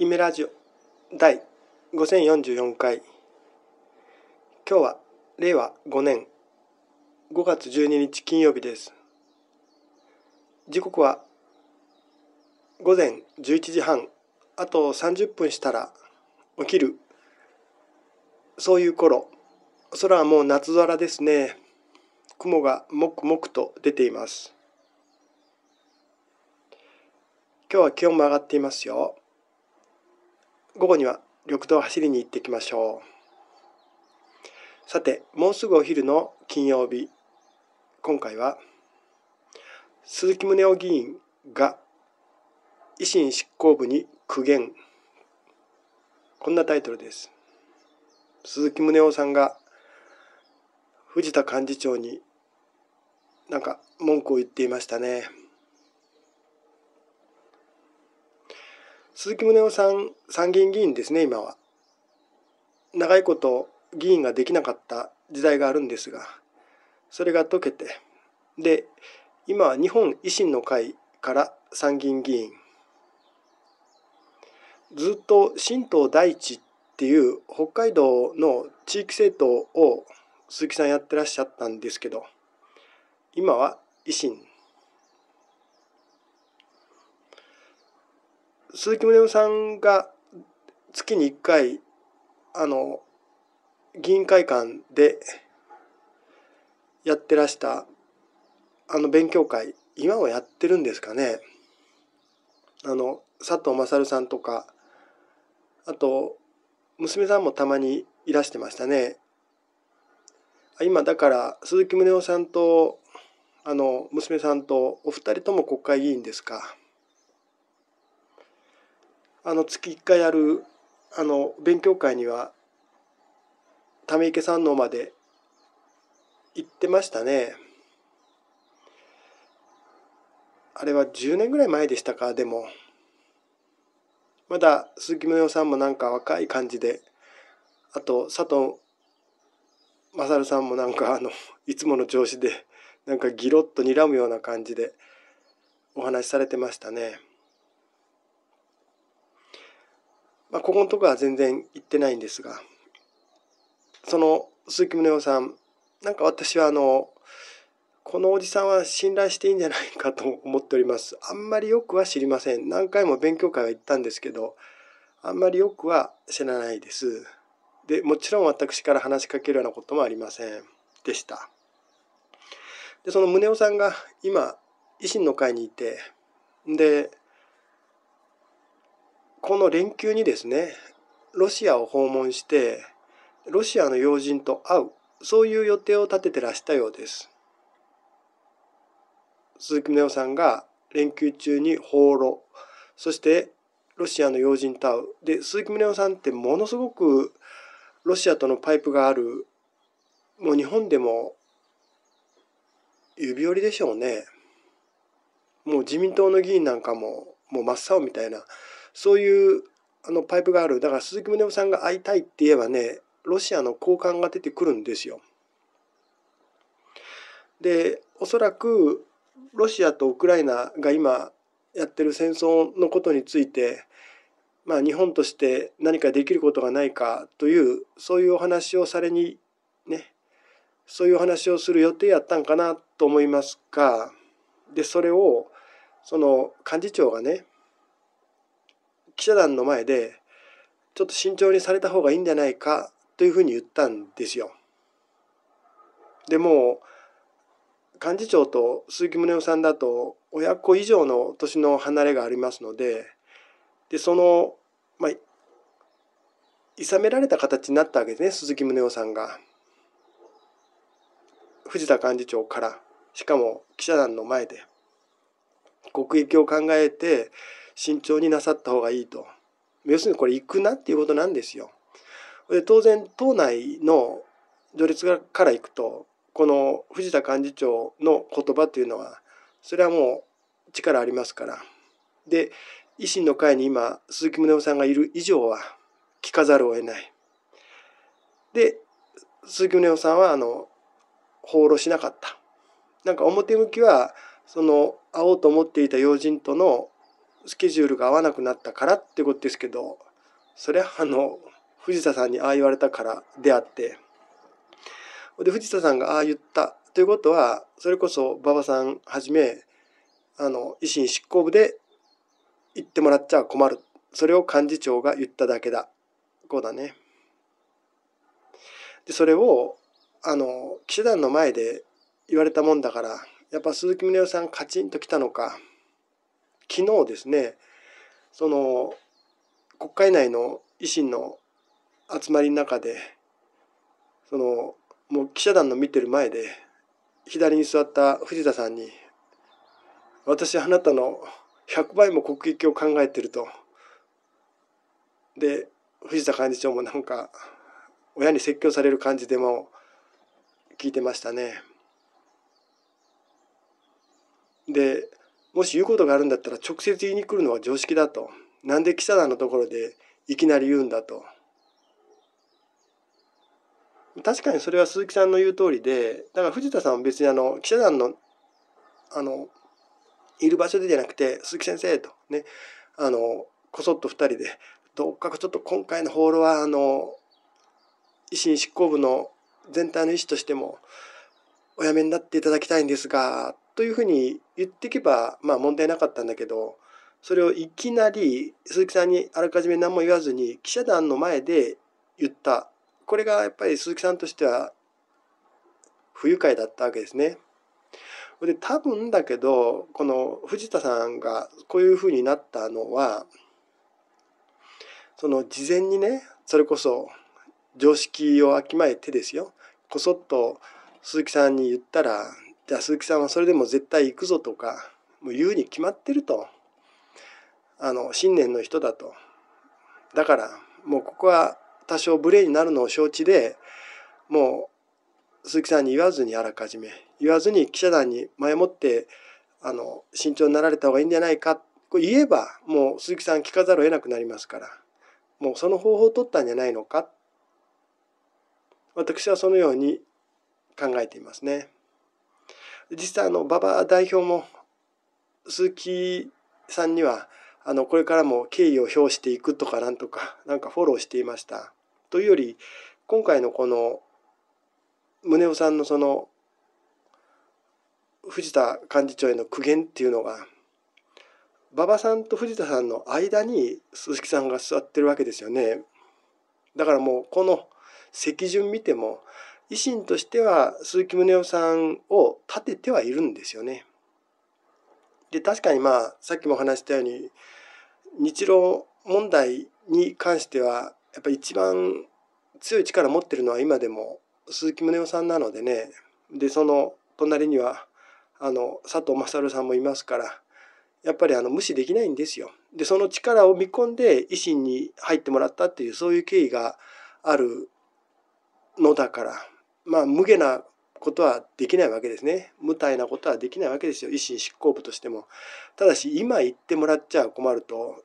イメラジオ第5044回今日は令和5年5月12日金曜日です時刻は午前11時半あと30分したら起きるそういう頃空はもう夏空ですね雲がもくもくと出ています今日は気温も上がっていますよ午後には緑道を走りに行ってきましょう。さて、もうすぐお昼の金曜日、今回は鈴木宗男議員が維新執行部に苦言。こんなタイトルです。鈴木宗男さんが藤田幹事長になんか文句を言っていましたね。鈴木宗男さん参議院議員ですね今は長いこと議員ができなかった時代があるんですがそれが解けてで今は日本維新の会から参議院議員ずっと新党第一っていう北海道の地域政党を鈴木さんやってらっしゃったんですけど今は維新鈴木宗男さんが月に1回あの議員会館でやってらしたあの勉強会今はやってるんですかねあの佐藤勝さんとかあと娘さんもたまにいらしてましたね今だから鈴木宗男さんとあの娘さんとお二人とも国会議員ですか。あの月1回やるあの勉強会にはめ池山王まで行ってましたね。あれは10年ぐらい前でしたかでもまだ鈴木宗男さんもなんか若い感じであと佐藤勝さんもなんかあのいつもの調子でなんかギロッと睨むような感じでお話しされてましたね。まあ、ここのとこは全然行ってないんですが、その鈴木宗男さん、なんか私はあの、このおじさんは信頼していいんじゃないかと思っております。あんまりよくは知りません。何回も勉強会は行ったんですけど、あんまりよくは知らないです。で、もちろん私から話しかけるようなこともありませんでした。で、その宗男さんが今、維新の会にいて、で、この連休にですねロシアを訪問してロシアの要人と会うそういう予定を立ててらしたようです鈴木宗男さんが連休中に放浪そしてロシアの要人と会うで鈴木宗男さんってものすごくロシアとのパイプがあるもう日本でも指折りでしょうねもう自民党の議員なんかももう真っ青みたいなそういうあのパイプがあるだから鈴木宗男さんが会いたいって言えばねロシアの高官が出てくるんですよ。でおそらくロシアとウクライナが今やってる戦争のことについて、まあ、日本として何かできることがないかというそういうお話をされにねそういうお話をする予定やったんかなと思いますがでそれをその幹事長がね記者団の前でちょっと慎重にされた方がいいんじゃないかというふうに言ったんですよ。でも幹事長と鈴木宗男さんだと親子以上の年の離れがありますのででその、まあ、いさめられた形になったわけですね鈴木宗男さんが。藤田幹事長からしかも記者団の前で国益を考えて慎重になさった方がいいと。要するにこれ行くなっていうことなんですよ。で当然党内の序列からいくとこの藤田幹事長の言葉というのはそれはもう力ありますから。で維新の会に今鈴木宗男さんがいる以上は聞かざるを得ない。で鈴木宗男さんはあの放浪しなかった。なんか表向きはその会おうと思っていた要人とのスケジュールが合わなくなったからってことですけどそれはあの藤田さんにああ言われたからであってで藤田さんがああ言ったということはそれこそ馬場さんはじめあの維新執行部で言ってもらっちゃ困るそれを幹事長が言っただけだこうだね。でそれをあの記者団の前で言われたもんだからやっぱ鈴木宗男さんカチンときたのか昨日ですねその国会内の維新の集まりの中でそのもう記者団の見てる前で左に座った藤田さんに「私あなたの100倍も国益を考えてると」で藤田幹事長もなんか親に説教される感じでも聞いてましたね。でもし言うことがあるんだったら直接言いに来るのは常識だと。なんで記者団のところでいきなり言うんだと。確かにそれは鈴木さんの言う通りで、だから藤田さんは別にあの記者団のあのいる場所でじゃなくて、鈴木先生とね、あのこそっと2人で、どっかちょっと今回の放浪はあの維新執行部の全体の意思としてもおやめになっていただきたいんですがというふうに言っていけば、まあ、問題なかったんだけどそれをいきなり鈴木さんにあらかじめ何も言わずに記者団の前で言ったこれがやっぱり鈴木さんとしては不愉快だったわけですね。で多分だけどこの藤田さんがこういうふうになったのはその事前にねそれこそ常識をあきまえてですよこそっと鈴木さんに言ったらじゃあ鈴木さんはそれでも絶対行くぞとかもう言うに決まってるとあの信念の人だとだからもうここは多少無礼になるのを承知でもう鈴木さんに言わずにあらかじめ言わずに記者団に前もってあの慎重になられた方がいいんじゃないかこれ言えばもう鈴木さん聞かざるを得なくなりますからもうその方法を取ったんじゃないのか私はそのように考えていますね。実際あの馬場代表も鈴木さんにはあのこれからも敬意を表していくとかなんとか なんかフォローしていました。というより今回のこの宗男さんのその藤田幹事長への苦言っていうのが馬場さんと藤田さんの間に鈴木さんが座ってるわけですよね。だからもうこの席順見ても維新としては鈴木宗男さんを立ててはいるんですよね。で確かにまあさっきも話したように日露問題に関してはやっぱり一番強い力を持ってるのは今でも鈴木宗男さんなのでねでその隣にはあの佐藤勝さんもいますからやっぱりあの無視できないんですよ。でその力を見込んで維新に入ってもらったっていうそういう経緯があるのだからまあ、無下なことはできないわけですね。無体なことはできないわけですよ。維新執行部としても。ただし、今言ってもらっちゃ困ると、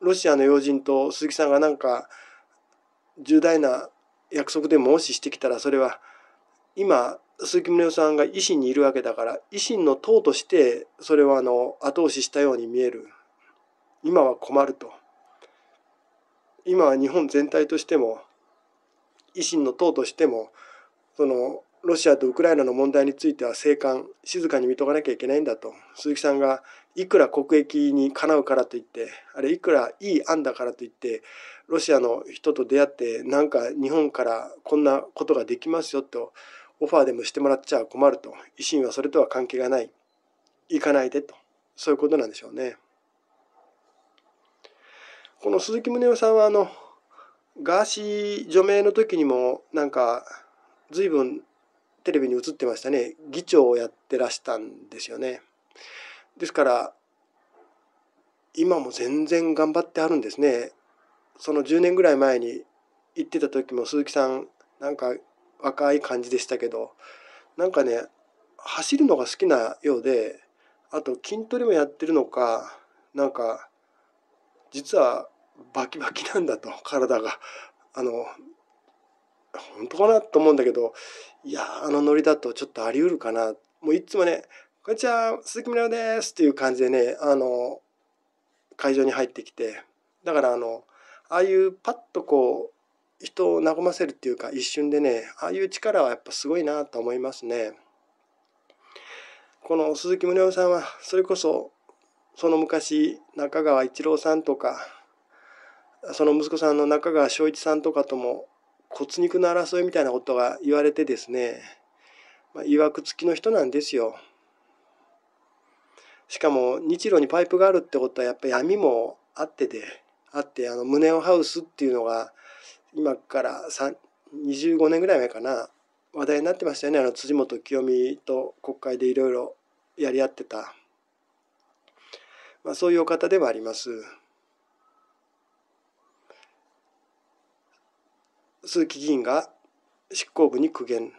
ロシアの要人と鈴木さんがなんか、重大な約束でもししてきたら、それは、今、鈴木宗男さんが維新にいるわけだから、維新の党として、それはあの後押ししたように見える。今は困ると。今は日本全体としても、維新の党としても、そのロシアとウクライナの問題については静観静かに見とかなきゃいけないんだと鈴木さんがいくら国益にかなうからといってあれいくらいい案だからといってロシアの人と出会ってなんか日本からこんなことができますよとオファーでもしてもらっちゃ困ると維新はそれとは関係がない行かないでとそういうことなんでしょうね。この鈴木宗男さんはあのガーシー除名の時にもなんか随分テレビに映ってましたね議長をやってらしたんですよね。ですから今も全然頑張ってあるんですね。その10年ぐらい前に行ってた時も鈴木さんなんか若い感じでしたけどなんかね走るのが好きなようであと筋トレもやってるのかなんか実はバキバキなんだと体があの本当かなと思うんだけどいやあのノリだとちょっとあり得るかなもういつもね「こんにちは鈴木みなです」っていう感じでねあの会場に入ってきてだからあのああいうパッとこう人を和ませるっていうか一瞬でねああいう力はやっぱすごいなと思いますね。この鈴木宗男さんはそれこそその昔中川一郎さんとかその息子さんの中川昭一さんとかとも骨肉の争いみたいなことが言われてですね、まあ、曰くつきの人なんですよ。しかも日露にパイプがあるってことはやっぱ闇もあってであってあの胸をハウスっていうのが今から25年ぐらい前かな話題になってましたよねあの辻元清美と国会でいろいろやり合ってた、まあ、そういうお方ではあります。鈴木議員が執行部に苦言、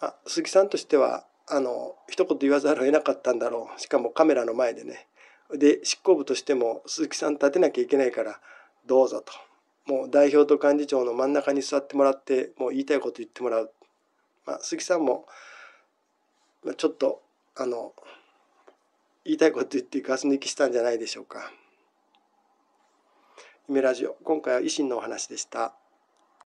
まあ、鈴木さんとしてはあの一言言わざるを得なかったんだろうしかもカメラの前でねで執行部としても鈴木さん立てなきゃいけないからどうぞともう代表と幹事長の真ん中に座ってもらってもう言いたいこと言ってもらう、まあ、鈴木さんもちょっとあの言いたいこと言ってガス抜きしたんじゃないでしょうか。夢ラジオ今回は維新のお話でした。